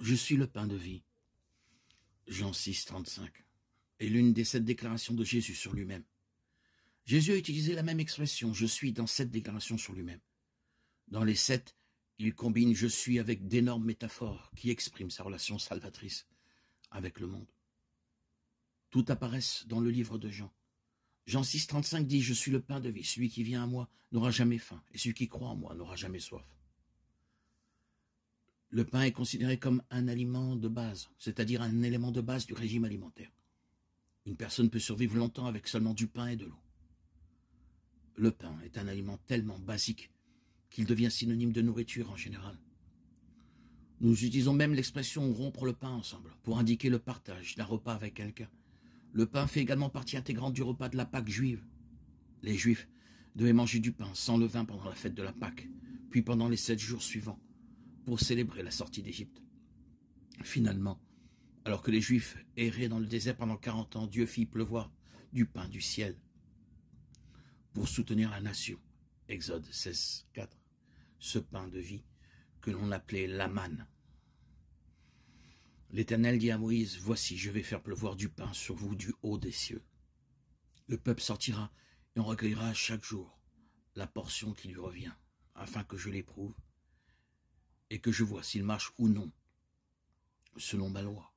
Je suis le pain de vie. Jean 6, 35 est l'une des sept déclarations de Jésus sur lui-même. Jésus a utilisé la même expression, je suis, dans sept déclarations sur lui-même. Dans les sept, il combine je suis avec d'énormes métaphores qui expriment sa relation salvatrice avec le monde. Tout apparaît dans le livre de Jean. Jean 6, 35 dit Je suis le pain de vie, celui qui vient à moi n'aura jamais faim, et celui qui croit en moi n'aura jamais soif le pain est considéré comme un aliment de base, c'est-à-dire un élément de base du régime alimentaire. Une personne peut survivre longtemps avec seulement du pain et de l'eau. Le pain est un aliment tellement basique qu'il devient synonyme de nourriture en général. Nous utilisons même l'expression rompre le pain ensemble pour indiquer le partage d'un repas avec quelqu'un. Le pain fait également partie intégrante du repas de la Pâque juive. Les Juifs devaient manger du pain sans levain pendant la fête de la Pâque, puis pendant les sept jours suivants pour célébrer la sortie d'Égypte. Finalement, alors que les Juifs erraient dans le désert pendant quarante ans, Dieu fit pleuvoir du pain du ciel pour soutenir la nation. Exode 16, 4. Ce pain de vie que l'on appelait l'aman. L'Éternel dit à Moïse, Voici, je vais faire pleuvoir du pain sur vous du haut des cieux. Le peuple sortira et on recueillera chaque jour la portion qui lui revient, afin que je l'éprouve et que je vois s'il marche ou non, selon ma loi.